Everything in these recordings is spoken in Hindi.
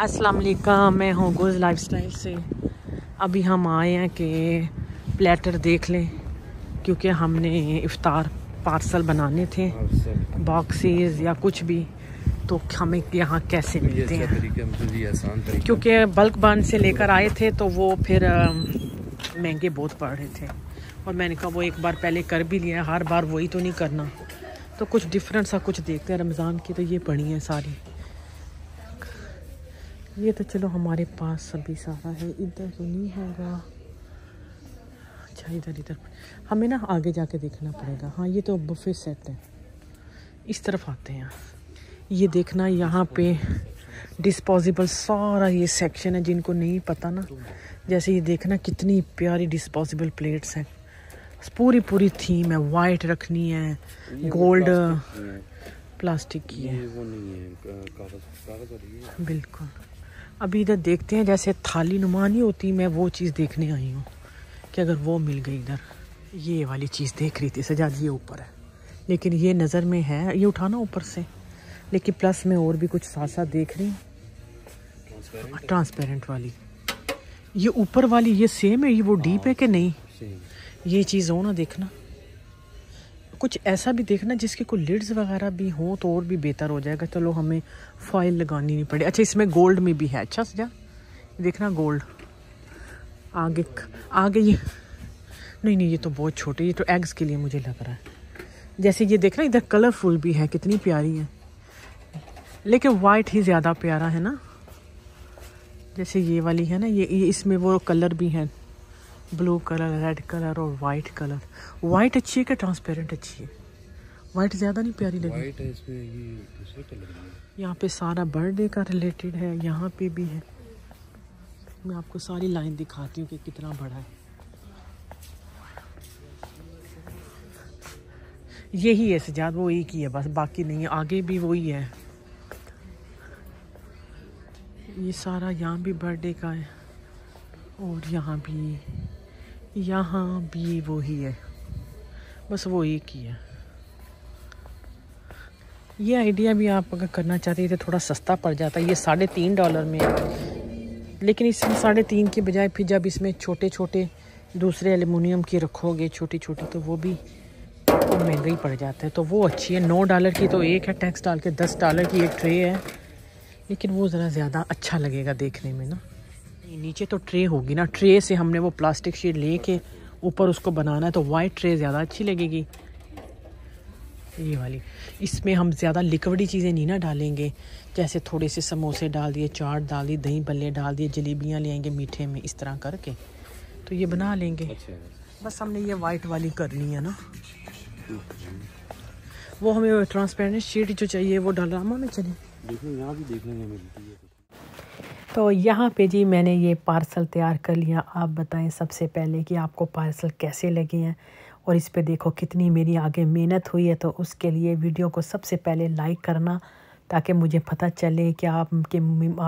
अस्सलाम वालेकुम मैं हूँ गुज लाइफस्टाइल से अभी हम आए हैं कि प्लेटर देख लें क्योंकि हमने इफ्तार पार्सल बनाने थे बॉक्सेस या कुछ भी तो हमें यहाँ कैसे मिलते अच्छा हैं मतलब क्योंकि बल्क बांध से लेकर आए थे तो वो फिर महंगे बहुत पड़ रहे थे और मैंने कहा वो एक बार पहले कर भी लिया हर बार वही तो नहीं करना तो कुछ डिफरेंट सा कुछ देखते हैं रमज़ान की तो ये पड़ी है सारी ये तो चलो हमारे पास सभी सारा है इधर तो नहीं होगा अच्छा इधर इधर हमें ना आगे जाके देखना पड़ेगा हाँ ये तो बुफे सेट है इस तरफ आते हैं ये देखना यहाँ पे डिस्पोजेबल सारा ये सेक्शन है जिनको नहीं पता ना जैसे ये देखना कितनी प्यारी डिस्पोजेबल प्लेट्स हैं पूरी पूरी थीम है वाइट रखनी है गोल्ड प्लास्टिक की है, है बिल्कुल अभी इधर देखते हैं जैसे थाली नुमा नहीं होती मैं वो चीज़ देखने आई हूँ कि अगर वो मिल गई इधर ये वाली चीज़ देख रही थी सजा ये ऊपर है लेकिन ये नज़र में है ये उठाना ऊपर से लेकिन प्लस में और भी कुछ साथ साथ देख रही हूँ ट्रांसपेरेंट वाली ये ऊपर वाली ये सेम है ये वो डीप हाँ, है कि नहीं ये चीज़ हो ना देखना कुछ ऐसा भी देखना जिसके कोई लिड्स वगैरह भी हों तो और भी बेहतर हो जाएगा चलो हमें फॉइल लगानी नहीं पड़े अच्छा इसमें गोल्ड में भी है अच्छा सजा देखना गोल्ड आगे आगे ये नहीं नहीं ये तो बहुत छोटे ये तो एग्स के लिए मुझे लग रहा है जैसे ये देखना इधर कलरफुल भी है कितनी प्यारी है लेकिन वाइट ही ज़्यादा प्यारा है ना जैसे ये वाली है ना ये, ये इसमें वो कलर भी है ब्लू कलर रेड कलर और वाइट कलर वाइट अच्छी है क्या ट्रांसपेरेंट अच्छी है वाइट ज़्यादा नहीं प्यारी लगी यहाँ पे सारा बर्थडे का रिलेटेड है यहाँ पे भी है मैं आपको सारी लाइन दिखाती हूँ कि कितना बड़ा है यही है सजाद वो एक ही है बस बाकी नहीं है आगे भी वही है ये सारा यहाँ भी बर्थडे का है और यहाँ भी यहाँ भी वो ही है बस वो एक ही है ये आइडिया भी आप अगर करना चाहते हैं तो थोड़ा सस्ता पड़ जाता है ये साढ़े तीन डॉलर में लेकिन इसमें साढ़े तीन के बजाय फिर जब इसमें छोटे छोटे दूसरे एलुमिनियम के रखोगे छोटी छोटी तो वो भी तो महंगा ही पड़ जाता है तो वो अच्छी है नौ डॉलर की तो एक है टैक्स डाल के दस डॉलर की एक ट्रे है लेकिन वो ज़रा ज़्यादा अच्छा लगेगा देखने में ना नीचे तो ट्रे होगी ना ट्रे से हमने वो प्लास्टिक शीट ले के ऊपर उसको बनाना है तो वाइट ट्रे ज़्यादा अच्छी लगेगी ये वाली इसमें हम ज़्यादा लिक्विडी चीज़ें नहीं ना डालेंगे जैसे थोड़े से समोसे डाल दिए चाट डाल दिए दही बल्ले डाल दिए जलेबियाँ ले आएंगे मीठे में इस तरह करके तो ये बना लेंगे अच्छा। बस हमने ये वाइट वाली करनी है ना वो हमें ट्रांसपेरेंट शीट जो चाहिए वो डाल में चले देखने यहाँ भी देखने में मिलती है तो। तो यहाँ पे जी मैंने ये पार्सल तैयार कर लिया आप बताएं सबसे पहले कि आपको पार्सल कैसे लगे हैं और इस पे देखो कितनी मेरी आगे मेहनत हुई है तो उसके लिए वीडियो को सबसे पहले लाइक करना ताकि मुझे पता चले कि आप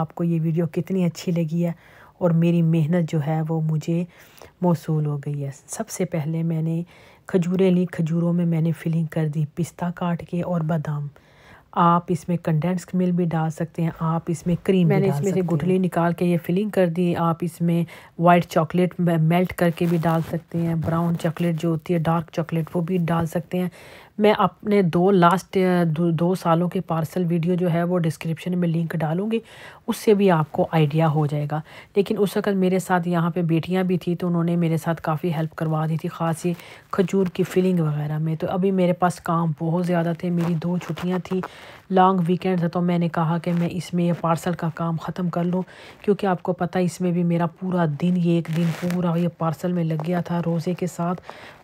आपको ये वीडियो कितनी अच्छी लगी है और मेरी मेहनत जो है वो मुझे मौसू हो गई है सबसे पहले मैंने खजूरें ली खजूरों में मैंने फिलिंग कर दी पिस्ता काट के और बादाम आप इसमें कंडेंस मिल्क भी डाल सकते हैं आप इसमें क्रीम मैंने इसमें से गुठली निकाल के ये फिलिंग कर दी आप इसमें वाइट चॉकलेट मेल्ट करके भी डाल सकते हैं ब्राउन चॉकलेट जो होती है डार्क चॉकलेट वो भी डाल सकते हैं मैं अपने दो लास्ट दो, दो सालों के पार्सल वीडियो जो है वो डिस्क्रिप्शन में लिंक डालूँगी उससे भी आपको आइडिया हो जाएगा लेकिन उस वक्त मेरे साथ यहाँ पे बेटियाँ भी थी तो उन्होंने मेरे साथ काफ़ी हेल्प करवा दी थी ख़ास ये खजूर की फिलिंग वगैरह में तो अभी मेरे पास काम बहुत ज़्यादा थे मेरी दो छुट्टियाँ थी लॉन्ग वीकेंड था तो मैंने कहा कि मैं इसमें ये पार्सल का काम ख़त्म कर लूँ क्योंकि आपको पता है इसमें भी मेरा पूरा दिन ये एक दिन पूरा ये पार्सल में लग गया था रोज़े के साथ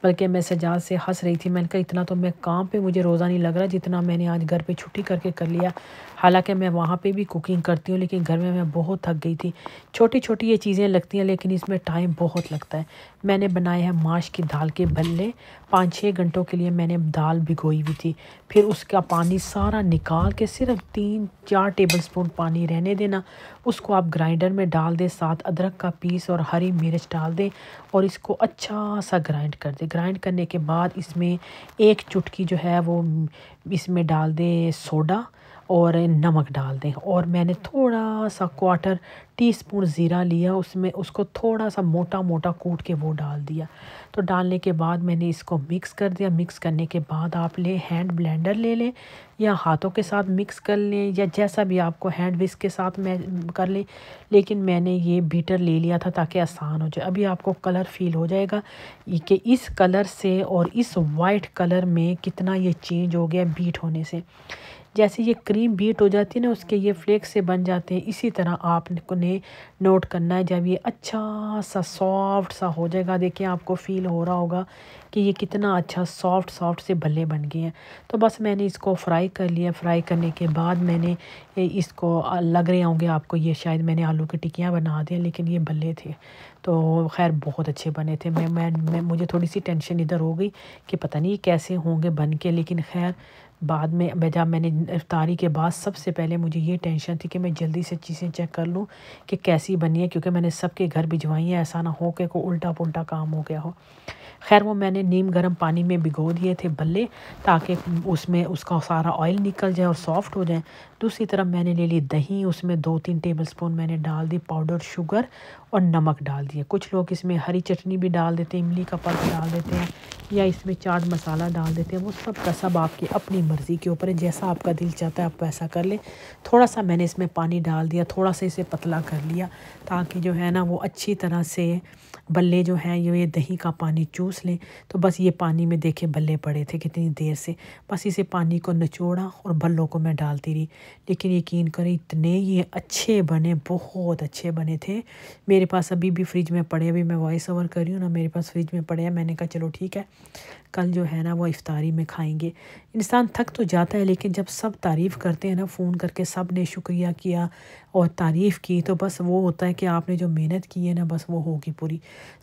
बल्कि मैं सजाद से हंस रही थी मैंने कहा इतना तो मैं काम पर मुझे रोज़ा नहीं लग रहा जितना मैंने आज घर पर छुट्टी करके कर लिया हालाँकि मैं वहाँ पर भी कुकिंग करती हूँ लेकिन घर में मैं बहुत थक गई थी छोटी छोटी ये चीज़ें लगती हैं लेकिन इसमें टाइम बहुत लगता है मैंने बनाए हैं माश की दाल के भल्ले पाँच छः घंटों के लिए मैंने दाल भिगोई हुई थी फिर उसका पानी सारा निकाल के सिर्फ तीन चार टेबल स्पून पानी रहने देना उसको आप ग्राइंडर में डाल दें साथ अदरक का पीस और हरी मिर्च डाल दें और इसको अच्छा सा ग्राइंड कर दें ग्राइंड करने के बाद इसमें एक चुटकी जो है वो इसमें डाल दें सोडा और नमक डाल दें और मैंने थोड़ा सा क्वार्टर टी स्पून ज़ीरा लिया उसमें उसको थोड़ा सा मोटा मोटा कूट के वो डाल दिया तो डालने के बाद मैंने इसको मिक्स कर दिया मिक्स करने के बाद आप ले हैंड ब्लेंडर ले लें या हाथों के साथ मिक्स कर लें या जैसा भी आपको हैंड विस्क के साथ मैं कर लें लेकिन मैंने ये बीटर ले लिया था ताकि आसान हो जाए अभी आपको कलर फील हो जाएगा कि इस कलर से और इस वाइट कलर में कितना ये चेंज हो गया बीट होने से जैसे ये क्रीम बीट हो जाती है ना उसके ये फ्लेक्स से बन जाते हैं इसी तरह आपने नोट करना है जब ये अच्छा सा सॉफ्ट सा हो जाएगा देखिए आपको फ़ील हो रहा होगा कि ये कितना अच्छा सॉफ्ट सॉफ्ट से भले बन गए हैं तो बस मैंने इसको फ्राई कर लिया फ्राई करने के बाद मैंने इसको लग रहे होंगे आपको ये शायद मैंने आलू की टिकियाँ बना दी लेकिन ये भले थे तो खैर बहुत अच्छे बने थे मैं मैं, मैं मुझे थोड़ी सी टेंशन इधर हो गई कि पता नहीं कैसे होंगे बन के लेकिन खैर बाद में जब मैंने इफ्तारी के बाद सबसे पहले मुझे ये टेंशन थी कि मैं जल्दी से चीज़ें चेक कर लूँ कि कैसी बनी है क्योंकि मैंने सबके घर भिजवाई हैं ऐसा ना हो कि कोई उल्टा पुल्टा काम हो गया हो खैर वो मैंने नीम गर्म पानी में भिगो दिए थे बल्ले ताकि उसमें उसका सारा ऑयल निकल जाए और सॉफ्ट हो जाए दूसरी तरफ मैंने ले ली दही उसमें दो तीन टेबल स्पून मैंने डाल दी पाउडर शुगर और नमक डाल दिए कुछ लोग इसमें हरी चटनी भी डाल देते हैं इमली का पल्प डाल देते हैं या इसमें चाट मसाला डाल देते हैं वो सब का सब आपकी अपनी मर्ज़ी के ऊपर है जैसा आपका दिल चाहता है आप वैसा कर लें थोड़ा सा मैंने इसमें पानी डाल दिया थोड़ा सा इसे पतला कर लिया ताकि जो है ना वो अच्छी तरह से बल्ले जो हैं ये दही का पानी चूस लें तो बस ये पानी में देखे बल्ले पड़े थे कितनी देर से बस इसे पानी को निचोड़ा और बल्लों को मैं डालती रही लेकिन यकीन करें इतने ये अच्छे बने बहुत अच्छे बने थे मेरे पास अभी भी फ्रिज में पड़े अभी मैं वॉइस ओवर कर रही हूँ ना मेरे पास फ्रिज में पड़े हैं मैंने कहा चलो ठीक है कल जो है ना वो इफ्तारी में खाएंगे इंसान थक तो जाता है लेकिन जब सब तारीफ़ करते हैं ना फ़ोन करके सब ने शुक्रिया किया और तारीफ़ की तो बस वो होता है कि आपने जो मेहनत की है ना बस वो होगी पूरी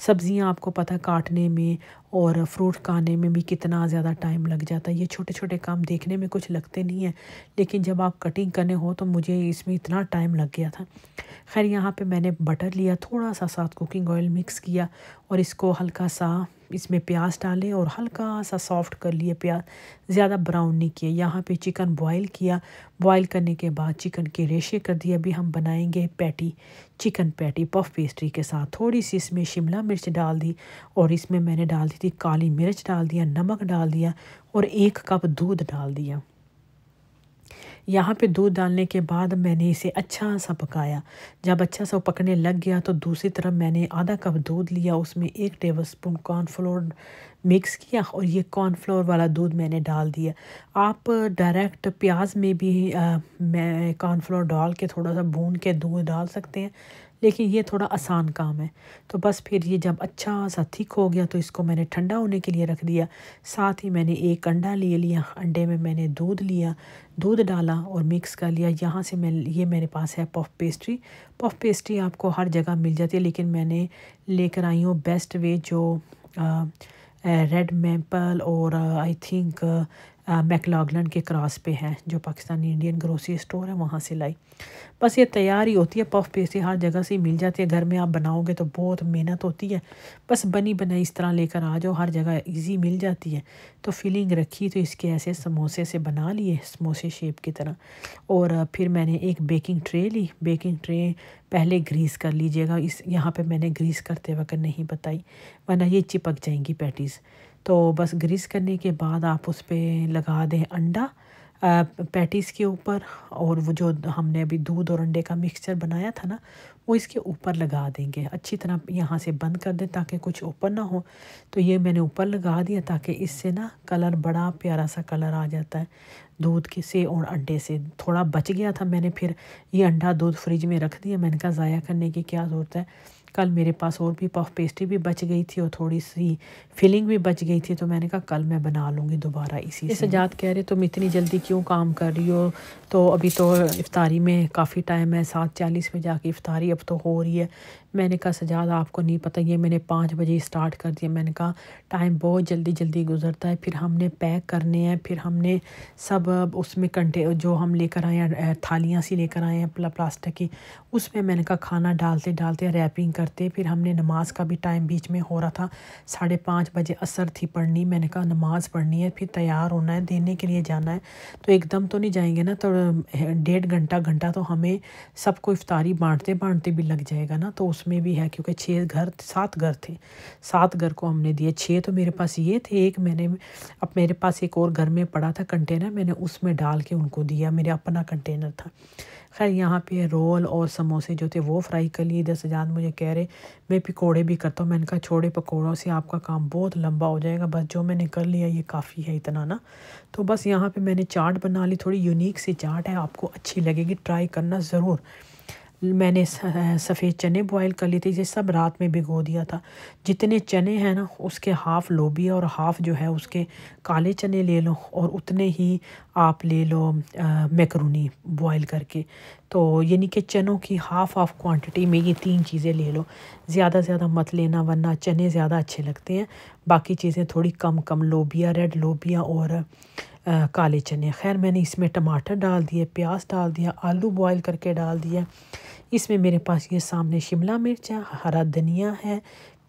सब्ज़ियाँ आपको पता काटने में और फ्रूट खाने में भी कितना ज़्यादा टाइम लग जाता है ये छोटे छोटे काम देखने में कुछ लगते नहीं हैं लेकिन जब आप कटिंग करने हो तो मुझे इसमें इतना टाइम लग गया था खैर यहाँ पे मैंने बटर लिया थोड़ा सा साथ कुकिंग ऑयल मिक्स किया और इसको हल्का सा इसमें प्याज डालें और हल्का सा सॉफ्ट कर लिए प्याज ज़्यादा ब्राउन नहीं किए यहाँ पे चिकन बॉईल किया बॉईल करने के बाद चिकन के रेशे कर दिए अभी हम बनाएंगे patty chicken patty puff pastry के साथ थोड़ी सी इसमें शिमला मिर्च डाल दी और इसमें मैंने डाल दी थी काली मिर्च डाल दिया नमक डाल दिया और एक कप दूध डाल दिया यहाँ पे दूध डालने के बाद मैंने इसे अच्छा सा पकाया जब अच्छा सा पकने लग गया तो दूसरी तरफ मैंने आधा कप दूध लिया उसमें एक टेबल स्पून कॉर्नफ्लोर मिक्स किया और ये कॉर्नफ्लोर वाला दूध मैंने डाल दिया आप डायरेक्ट प्याज में भी आ, मैं कॉर्नफ्लोर डाल के थोड़ा सा भून के दूध डाल सकते हैं लेकिन ये थोड़ा आसान काम है तो बस फिर ये जब अच्छा सा थिक हो गया तो इसको मैंने ठंडा होने के लिए रख दिया साथ ही मैंने एक अंडा ले लिया अंडे में मैंने दूध लिया दूध डाला और मिक्स कर लिया यहाँ से मैं ये मेरे पास है पफ पेस्ट्री पफ पेस्ट्री आपको हर जगह मिल जाती है लेकिन मैंने लेकर आई हूँ बेस्ट वे जो आ, रेड मेपल और आई थिंक मैकलागलन के क्रॉस पे है जो पाकिस्तानी इंडियन ग्रोसरी स्टोर है वहाँ से लाई बस ये तैयार ही होती है पफ पेस्ट्री हर जगह से मिल जाती है घर में आप बनाओगे तो बहुत मेहनत होती है बस बनी बनाई इस तरह लेकर आ जाओ हर जगह इजी मिल जाती है तो फीलिंग रखी तो इसके ऐसे समोसे से बना लिए समोसे शेप की तरह और फिर मैंने एक बेकिंग ट्रे ली बेकिंग ट्रे पहले ग्रीस कर लीजिएगा इस यहाँ पर मैंने ग्रीस करते वक्त नहीं बताई वरना ये चिपक जाएंगी पैटीज़ तो बस ग्रीस करने के बाद आप उस पर लगा दें अंडा पैटीज़ के ऊपर और वो जो हमने अभी दूध और अंडे का मिक्सचर बनाया था ना वो इसके ऊपर लगा देंगे अच्छी तरह यहाँ से बंद कर दें ताकि कुछ ऊपर ना हो तो ये मैंने ऊपर लगा दिया ताकि इससे ना कलर बड़ा प्यारा सा कलर आ जाता है दूध के से और अंडे से थोड़ा बच गया था मैंने फिर ये अंडा दूध फ्रिज में रख दिया मैंने कहा ज़ाया करने की क्या ज़रूरत है कल मेरे पास और भी पफ पेस्ट्री भी बच गई थी और थोड़ी सी फिलिंग भी बच गई थी तो मैंने कहा कल मैं बना लूँगी दोबारा इसी से सजात कह रहे तुम इतनी जल्दी क्यों काम कर रही हो तो अभी तो इफ्तारी में काफ़ी टाइम है सात चालीस में जाके इफ्तारी अब तो हो रही है मैंने कहा सजाद आपको नहीं पता ये मैंने पाँच बजे स्टार्ट कर दिया मैंने कहा टाइम बहुत जल्दी जल्दी गुजरता है फिर हमने पैक करने हैं फिर हमने सब उसमें कंटे जो हम लेकर आए हैं थालियाँ सी लेकर आए हैं प्ला, प्लास्टिक की उसमें मैंने कहा खाना डालते डालते रैपिंग करते फिर हमने नमाज का भी टाइम बीच में हो रहा था साढ़े पाँच बजे असर थी पढ़नी मैंने कहा नमाज़ पढ़नी है फिर तैयार होना है देने के लिए जाना है तो एकदम तो नहीं जाएंगे ना तो डेढ़ घंटा घंटा तो हमें सबको इफ्तारी बांटते बांटते भी लग जाएगा ना तो उस उसमें भी है क्योंकि छः घर सात घर थे सात घर को हमने दिए छः तो मेरे पास ये थे एक मैंने अब मेरे पास एक और घर में पड़ा था कंटेनर मैंने उसमें डाल के उनको दिया मेरा अपना कंटेनर था खैर यहाँ पे रोल और समोसे जो थे वो फ्राई कर लिए इधर सजाद मुझे कह रहे मैं पकौड़े भी करता हूँ मैंने कहा छोड़े पकौड़ों से आपका काम बहुत लंबा हो जाएगा बस जो मैंने कर लिया ये काफ़ी है इतना ना तो बस यहाँ पे मैंने चाट बना ली थोड़ी यूनिक सी चाट है आपको अच्छी लगेगी ट्राई करना ज़रूर मैंने सफ़ेद चने बॉयल कर लिए थे ये सब रात में भिगो दिया था जितने चने हैं ना उसके हाफ़ लोबिया और हाफ़ जो है उसके काले चने ले लो और उतने ही आप ले लो मैकरूनी बॉयल करके तो यानी कि चनों की हाफ़ हाफ़ क्वांटिटी में ये तीन चीज़ें ले लो ज़्यादा से ज़्यादा मत लेना वरना चने ज़्यादा अच्छे लगते हैं बाकी चीज़ें थोड़ी कम कम लोबिया रेड लोबिया और काले चने खैर मैंने इसमें टमाटर डाल दिए प्याज डाल दिया आलू बॉईल करके डाल दिया इसमें मेरे पास ये सामने शिमला मिर्च है हरा धनिया है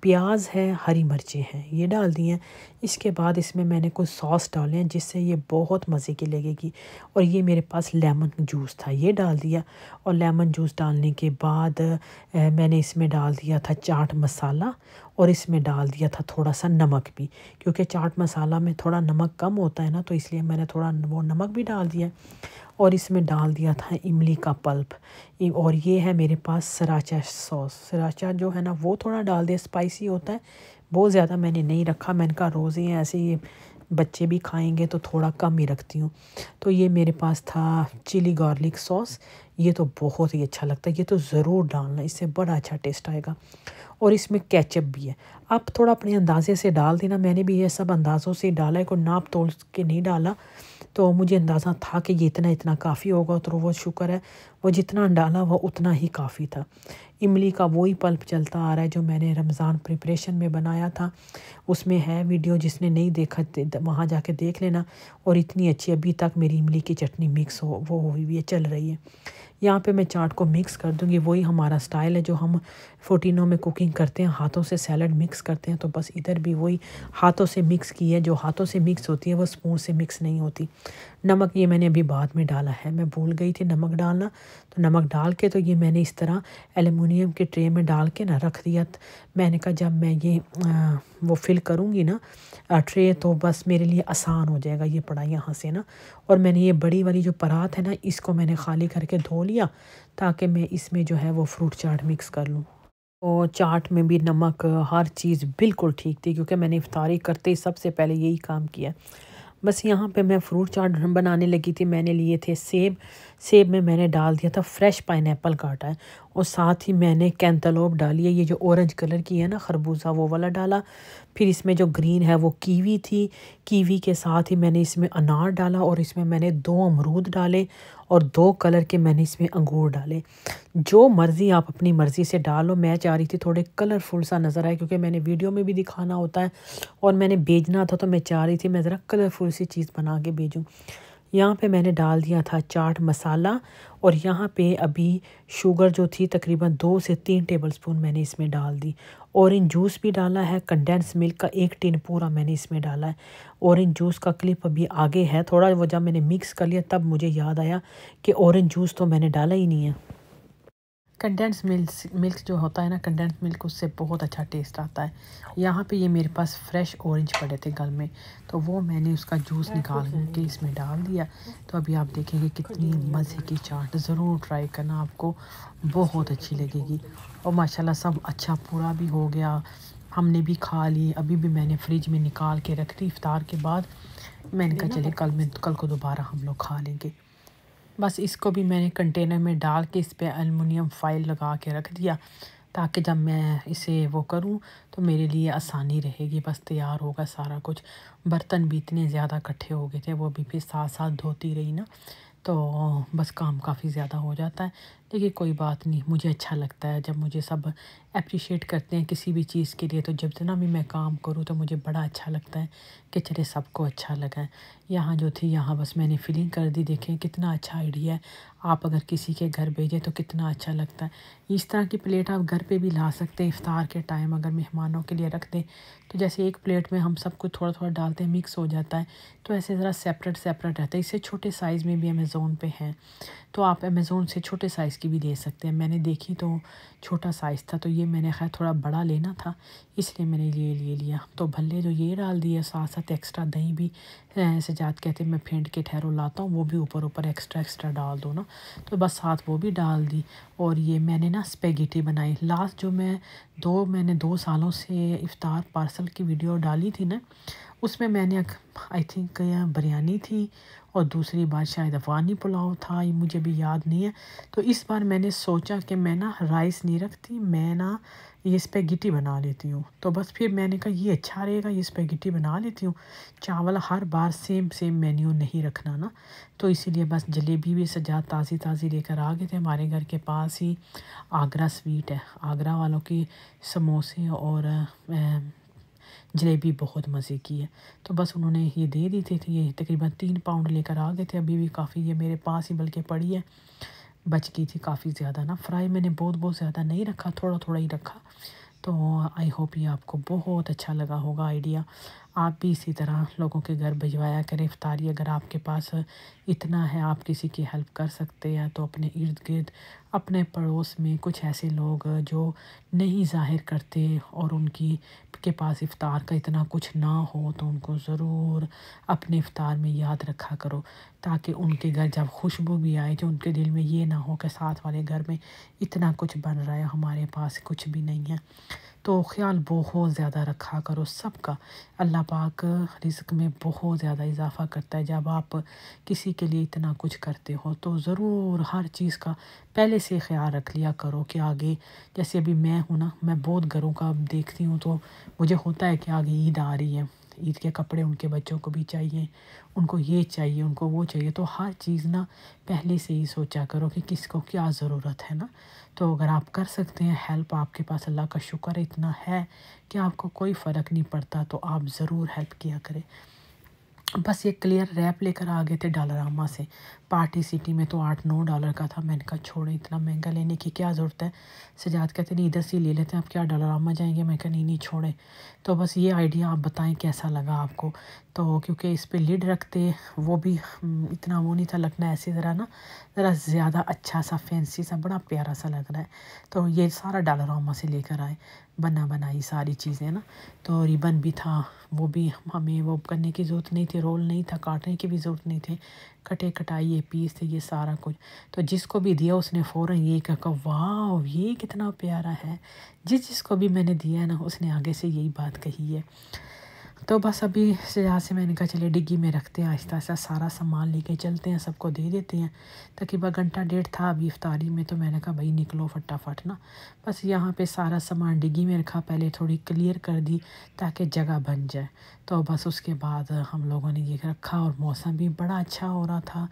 प्याज है हरी मिर्चें हैं ये डाल दिए हैं इसके बाद इसमें मैंने कुछ सॉस डाले हैं जिससे ये बहुत मज़े की लगेगी और ये मेरे पास लेमन जूस था ये डाल दिया और लेमन जूस डालने के बाद ए, मैंने इसमें डाल दिया था चाट मसाला और इसमें डाल दिया था थोड़ा सा नमक भी क्योंकि चाट मसाला में थोड़ा नमक कम होता है ना तो इसलिए मैंने थोड़ा वो नमक भी डाल दिया और इसमें डाल दिया था इमली का पल्प और ये है मेरे पास सराचा सॉस सराचा जो है ना वो थोड़ा डाल दिया स्पाइसी होता है बहुत ज़्यादा मैंने नहीं रखा मैंने कहा रोज़ ही ऐसे ही बच्चे भी खाएंगे तो थोड़ा कम ही रखती हूँ तो ये मेरे पास था चिली गार्लिक सॉस ये तो बहुत ही अच्छा लगता है ये तो ज़रूर डालना इससे बड़ा अच्छा टेस्ट आएगा और इसमें कैचअप भी है आप थोड़ा अपने अंदाजे से डाल देना मैंने भी ये सब अंदाज़ों से डाला है कोई नाप तोल के नहीं डाला तो मुझे अंदाज़ा था कि ये इतना इतना काफ़ी होगा तो वह शुक्र है वो जितना डाला वह उतना ही काफ़ी था इमली का वही पल्प चलता आ रहा है जो मैंने रमज़ान प्रिपरेशन में बनाया था उसमें है वीडियो जिसने नहीं देखा वहाँ जाके देख लेना और इतनी अच्छी अभी तक मेरी इमली की चटनी मिक्स हो वो हुई हुई है चल रही है यहाँ पे मैं चाट को मिक्स कर दूँगी वही हमारा स्टाइल है जो हम फोटीनों में कुकिंग करते हैं हाथों से सैलड मिक्स करते हैं तो बस इधर भी वही हाथों से मिक्स की है जो हाथों से मिक्स होती है वो स्पून से मिक्स नहीं होती नमक ये मैंने अभी बाद में डाला है मैं भूल गई थी नमक डालना तो नमक डाल के तो ये मैंने इस तरह एलुमिनियम के ट्रे में डाल के ना रख दिया मैंने कहा जब मैं ये आ, वो फिल करूँगी ना ट्रे तो बस मेरे लिए आसान हो जाएगा ये पढ़ाई यहाँ से ना और मैंने ये बड़ी वाली जो परात है ना इसको मैंने खाली करके धो लिया ताकि मैं इसमें जो है वो फ्रूट चाट मिक्स कर लूँ और चाट में भी नमक हर चीज़ बिल्कुल ठीक थी क्योंकि मैंने इफ्तारी करते ही सबसे पहले यही काम किया बस यहाँ पे मैं फ्रूट चाट बनाने लगी थी मैंने लिए थे सेब सेब में मैंने डाल दिया था फ्रेश पाइनएप्पल काटा है और साथ ही मैंने कैंतलोप डाली है ये जो ऑरेंज कलर की है ना खरबूजा वो वाला डाला फिर इसमें जो ग्रीन है वो कीवी थी कीवी के साथ ही मैंने इसमें अनार डाला और इसमें मैंने दो अमरूद डाले और दो कलर के मैंने इसमें अंगूर डाले जो मर्ज़ी आप अपनी मर्ज़ी से डालो मैं चाह रही थी थोड़े कलरफुल सा नज़र आए क्योंकि मैंने वीडियो में भी दिखाना होता है और मैंने भेजना था तो मैं चाह रही थी मैं ज़रा कलरफुल सी चीज़ बना के भेजूँ यहाँ पे मैंने डाल दिया था चाट मसाला और यहाँ पे अभी शुगर जो थी तकरीबन दो से तीन टेबलस्पून मैंने इसमें डाल दी औरेंज जूस भी डाला है कंडेंस मिल्क का एक टिन पूरा मैंने इसमें डाला है औरेंज जूस का क्लिप अभी आगे है थोड़ा वो जब मैंने मिक्स कर लिया तब मुझे याद आया कि औरेंज जूस तो मैंने डाला ही नहीं है कंडेंस मिल्क मिल्क जो होता है ना कंडेंस मिल्क उससे बहुत अच्छा टेस्ट आता है यहाँ पे ये मेरे पास फ्रेश ऑरेंज पड़े थे गल में तो वो मैंने उसका जूस निकाल के इसमें डाल दिया तो अभी आप देखेंगे कितनी मज़े की चाट ज़रूर ट्राई करना आपको बहुत अच्छी लगेगी और माशाल्लाह सब अच्छा पूरा भी हो गया हमने भी खा ली अभी भी मैंने फ्रिज में निकाल के रख दी इफ़ार के बाद मैंने कहा चले कल में कल को दोबारा हम लोग खा लेंगे बस इसको भी मैंने कंटेनर में डाल के इस पर अलमुनियम फ़ाइल लगा के रख दिया ताकि जब मैं इसे वो करूं तो मेरे लिए आसानी रहेगी बस तैयार होगा सारा कुछ बर्तन भी इतने ज़्यादा इकट्ठे हो गए थे वो भी फिर साथ साथ धोती रही ना तो बस काम काफ़ी ज़्यादा हो जाता है देखिए कोई बात नहीं मुझे अच्छा लगता है जब मुझे सब अप्रिशिएट करते हैं किसी भी चीज़ के लिए तो जितना भी मैं काम करूँ तो मुझे बड़ा अच्छा लगता है कि चले सबको अच्छा लगा है यहाँ जो थी यहाँ बस मैंने फिलिंग कर दी देखें कितना अच्छा आइडिया है आप अगर किसी के घर भेजें तो कितना अच्छा लगता है इस तरह की प्लेट आप घर पर भी ला सकते हैं इफ़ार के टाइम अगर मेहमानों के लिए रख दें तो जैसे एक प्लेट में हम सब कुछ थोड़ा थोड़ा डालते हैं मिक्स हो जाता है तो ऐसे ज़रा सेपरेट सेपरेट रहता है इससे छोटे साइज़ में भी अमेज़ोन पर हैं तो आप अमेज़ोन से छोटे साइज़ साइज़ की भी ले सकते हैं मैंने देखी तो छोटा साइज़ था तो ये मैंने खैर थोड़ा बड़ा लेना था इसलिए मैंने ये ले लिया तो भल्ले जो ये डाल दिया साथ साथ एक्स्ट्रा दही भी सजाद कहते मैं फेंट के ठहरो लाता हूँ वो भी ऊपर ऊपर एक्स्ट्रा एक्स्ट्रा डाल दो ना तो बस साथ वो भी डाल दी और ये मैंने ना स्पेगेटी बनाई लास्ट जो मैं दो मैंने दो सालों से इफ़ार पार्सल की वीडियो डाली थी ना उसमें मैंने आई थिंक बिरयानी थी और दूसरी बार शायद अफ़गानी पुलाव था ये मुझे भी याद नहीं है तो इस बार मैंने सोचा कि मैं ना राइस नहीं रखती मैं ना ये स्पेगिटी बना लेती हूँ तो बस फिर मैंने कहा ये अच्छा रहेगा ये स्पेगिटी बना लेती हूँ चावल हर बार सेम सेम मेन्यू नहीं रखना ना तो इसीलिए बस जलेबी भी सजा ताज़ी ताज़ी लेकर आ गए थे हमारे घर के पास ही आगरा स्वीट है आगरा वालों की समोसे और ए, जलेबी बहुत मज़े की है तो बस उन्होंने ये दे दी थी ये तकरीबन तीन पाउंड लेकर आ गए थे अभी भी काफ़ी ये मेरे पास ही बल्कि पड़ी है बच गई थी काफ़ी ज़्यादा ना फ्राई मैंने बहुत बहुत ज़्यादा नहीं रखा थोड़ा थोड़ा ही रखा तो आई होप ये आपको बहुत अच्छा लगा होगा आइडिया आप भी इसी तरह लोगों के घर भिजवाया करें इफ्तारी अगर आपके पास इतना है आप किसी की हेल्प कर सकते हैं तो अपने इर्द गिर्द अपने पड़ोस में कुछ ऐसे लोग जो नहीं जाहिर करते और उनकी के पास इफ़ार का इतना कुछ ना हो तो उनको ज़रूर अपने इफ़ार में याद रखा करो ताकि उनके घर जब खुशबू भी आए तो उनके दिल में ये ना हो कि साथ वाले घर में इतना कुछ बन रहा है हमारे पास कुछ भी नहीं है तो ख्याल बहुत ज़्यादा रखा करो सब का अल्लाह पाक रिज़्क में बहुत ज़्यादा इजाफ़ा करता है जब आप किसी के लिए इतना कुछ करते हो तो ज़रूर हर चीज़ का पहले से ख्याल रख लिया करो कि आगे जैसे अभी मैं हूँ ना मैं बहुत घरों का देखती हूँ तो मुझे होता है कि आगे ईद आ रही है ईद के कपड़े उनके बच्चों को भी चाहिए उनको ये चाहिए उनको वो चाहिए तो हर चीज़ ना पहले से ही सोचा करो कि किसको क्या ज़रूरत है ना तो अगर आप कर सकते हैं हेल्प आपके पास अल्लाह का शुक्र इतना है कि आपको कोई फ़र्क नहीं पड़ता तो आप ज़रूर हेल्प किया करें बस ये क्लियर रैप लेकर आ गए थे डालारामा से पार्टी सिटी में तो आठ नौ डॉलर का था मैंने कहा छोड़ो इतना महंगा लेने की क्या ज़रूरत है सजाद कहते नहीं इधर से ले लेते हैं आप क्या डालारामा जाएंगे मैं कहा नहीं नहीं छोड़े तो बस ये आइडिया आप बताएं कैसा लगा आपको तो क्योंकि इस पर लिड रखते वो भी हम्म, इतना वो नहीं था लगना ऐसे ज़रा ना ज़रा ज़्यादा अच्छा सा फैंसी सा बड़ा प्यारा सा लग रहा है तो ये सारा डालारामा से लेकर आए बना बनाई सारी चीज़ें ना तो रिबन भी था वो भी हमें वो करने की ज़रूरत नहीं थी रोल नहीं था काटने की भी ज़रूरत नहीं थी कटे कटाई ये पीस थे ये सारा कुछ तो जिसको भी दिया उसने फ़ौर ये कहा वाह ये कितना प्यारा है जिस जिसको भी मैंने दिया है ना उसने आगे से यही बात कही है तो बस अभी से यहाँ से मैंने कहा चलिए डिग्गी में रखते हैं आहिस्ता आहिस्ता सारा सामान लेके चलते हैं सबको दे देते हैं तकरीबन घंटा डेढ़ था अभी इफ्तारी में तो मैंने कहा भाई निकलो फटाफट ना बस यहाँ पे सारा सामान डिग्गी में रखा पहले थोड़ी क्लियर कर दी ताकि जगह बन जाए तो बस उसके बाद हम लोगों ने ये रखा और मौसम भी बड़ा अच्छा हो रहा था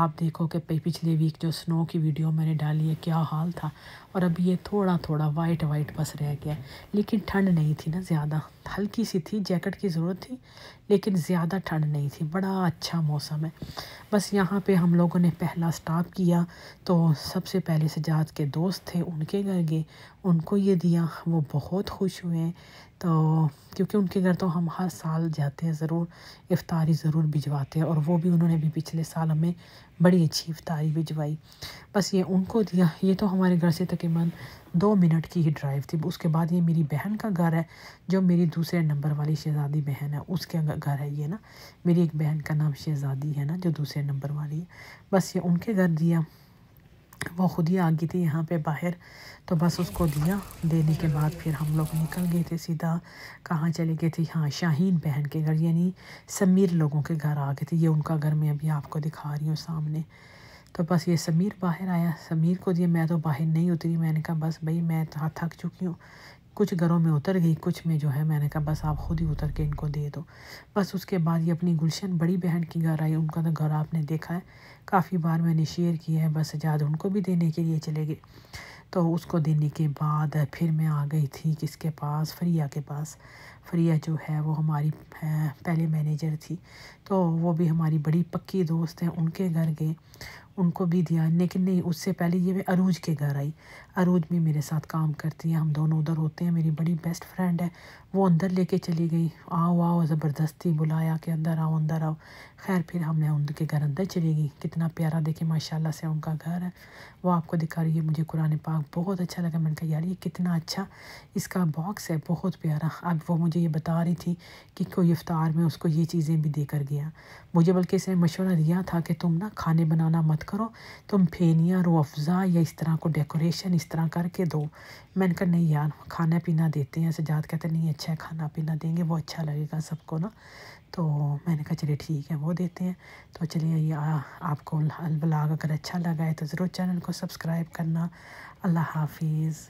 आप देखो कि पिछले वीक जो स्नो की वीडियो मैंने डाली है क्या हाल था और अभी ये थोड़ा थोड़ा वाइट वाइट बस रह गया लेकिन ठंड नहीं थी ना ज़्यादा हल्की सी थी जैकेट की ज़रूरत थी लेकिन ज़्यादा ठंड नहीं थी बड़ा अच्छा मौसम है बस यहाँ पे हम लोगों ने पहला स्टॉप किया तो सबसे पहले सजाद के दोस्त थे उनके घर गए उनको ये दिया वो बहुत खुश हुए तो क्योंकि उनके घर तो हम हर साल जाते हैं ज़रूर इफ़्तारी ज़रूर भिजवाते हैं और वो भी उन्होंने भी पिछले साल हमें बड़ी अच्छी इफ़्तारी भिजवाई बस ये उनको दिया ये तो हमारे घर से तकरीबन दो मिनट की ही ड्राइव थी उसके बाद ये मेरी बहन का घर है जो मेरी दूसरे नंबर वाली शहज़ादी बहन है उसके घर है ये ना मेरी एक बहन का नाम शहज़ादी है ना जो दूसरे नंबर वाली है बस ये उनके घर दिया वो ख़ुद ही आ गई थी यहाँ पे बाहर तो बस उसको दिया देने के बाद फिर हम लोग निकल गए थे सीधा कहाँ चले गए थे हाँ शाहीन बहन के घर यानी समीर लोगों के घर आ गए थे ये उनका घर मैं अभी आपको दिखा रही हूँ सामने तो बस ये समीर बाहर आया समीर को दिया मैं तो बाहर नहीं उतरी मैंने कहा बस भाई मैं तो थक चुकी हूँ कुछ घरों में उतर गई कुछ में जो है मैंने कहा बस आप ख़ुद ही उतर के इनको दे दो बस उसके बाद ये अपनी गुलशन बड़ी बहन के घर आई उनका तो घर आपने देखा है काफ़ी बार मैंने शेयर किया है बस सजाद उनको भी देने के लिए चले गए तो उसको देने के बाद फिर मैं आ गई थी किसके पास फ़्रिया के पास फ्रिया जो है वो हमारी पहले मैनेजर थी तो वो भी हमारी बड़ी पक्की दोस्त हैं उनके घर गए उनको भी दिया लेकिन नहीं उससे पहले ये मैं अरूज के घर आई अरूज भी मेरे साथ काम करती है हम दोनों उधर होते हैं मेरी बड़ी बेस्ट फ्रेंड है वो अंदर लेके चली गई आओ आओ ज़बरदस्ती बुलाया कि अंदर आओ अंदर आओ खैर फिर हमने उनके घर अंदर चली गई कितना प्यारा देखे माशाल्लाह से उनका घर है वो आपको दिखा रही है मुझे कुरान पाक बहुत अच्छा लगा मैंने कहा यार ये कितना अच्छा इसका बॉक्स है बहुत प्यारा अब वो मुझे ये बता रही थी कि कोई इफ्तार में उसको ये चीज़ें भी देकर गया मुझे बल्कि इसने मशवरा दिया था कि तुम ना खाने बनाना मत करो तुम फेनिया रो अफज़ा या इस तरह को डेकोरेशन इस तरह करके दो मैंने कहा नहीं यार खाना पीना देते हैं सजाद कहते नहीं अच्छा है खाना पीना देंगे वो अच्छा लगेगा सबको ना तो मैंने कहा चलिए ठीक है वो देते हैं तो चलिए ये आपको ब्लाग अगर अच्छा लगा है तो ज़रूर चैनल को सब्सक्राइब करना अल्लाह हाफिज़